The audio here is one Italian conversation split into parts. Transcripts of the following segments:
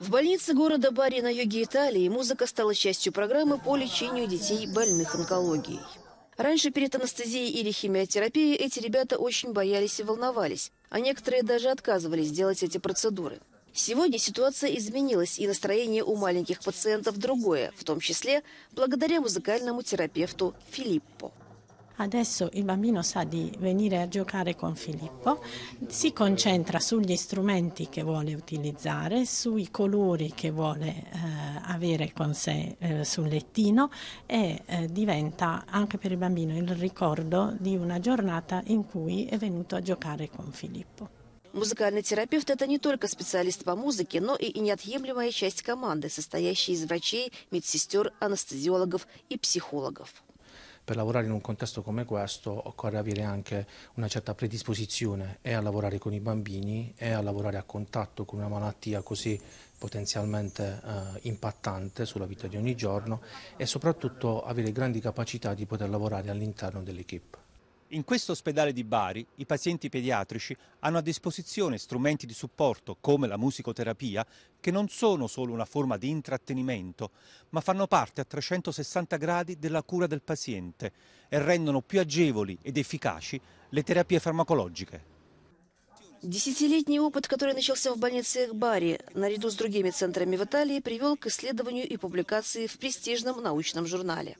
В больнице города Бари на юге Италии музыка стала частью программы по лечению детей больных онкологией. Раньше перед анестезией или химиотерапией эти ребята очень боялись и волновались, а некоторые даже отказывались делать эти процедуры. Сегодня ситуация изменилась, и настроение у маленьких пациентов другое, в том числе благодаря музыкальному терапевту Филиппо. Adesso il bambino sa di venire a giocare con Filippo, si concentra sugli strumenti che vuole utilizzare, sui colori che vuole eh, avere con sé eh, sul lettino e eh, diventa anche per il bambino il ricordo di una giornata in cui è venuto a giocare con Filippo. Музыкальный терапевт – это не только специалист по музыке, но и неотъемлемая часть команды, состоящей из врачей, медсестер, анестезиологов и психологов per lavorare in un contesto come questo occorre avere anche una certa predisposizione e a lavorare con i bambini e a lavorare a contatto con una malattia così potenzialmente eh, impattante sulla vita di ogni giorno e soprattutto avere grandi capacità di poter lavorare all'interno dell'equipe. In questo ospedale di Bari i pazienti pediatrici hanno a disposizione strumenti di supporto come la musicoterapia che non sono solo una forma di intrattenimento ma fanno parte a 360 gradi della cura del paziente e rendono più agevoli ed efficaci le terapie farmacologiche. Десятилетний опыт, который начался в больнице Эхбари, наряду с другими центрами в Италии, привел к исследованию и публикации в престижном научном журнале.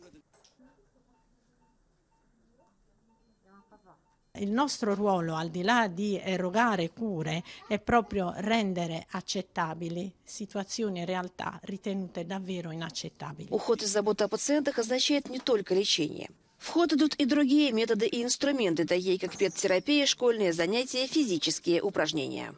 il nostro ruolo, al di là di erogare cure, è proprio rendere accettabili situazioni e realtà ritenute davvero inaccettabili. Уход и забота о пациентах означает не только лечение. В ход идут и другие методы и инструменты, такие как педтерапия, школьные занятия, физические упражнения.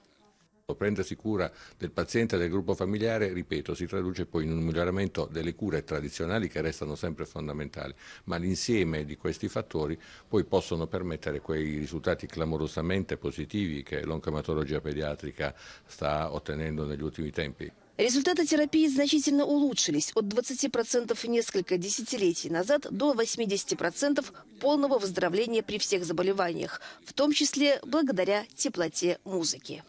Prendersi cura del paziente e del gruppo familiare, ripeto, si traduce poi in un miglioramento delle cure tradizionali che restano sempre fondamentali, ma l'insieme di questi fattori poi possono permettere quei risultati clamorosamente positivi che l'oncomatologia pediatrica sta ottenendo negli ultimi tempi. Результаты терапии значительно улучшились от 20% несколько десятилетий назад до 80% полного выздоровления при всех заболеваниях, в том числе благодаря теплоте музыки.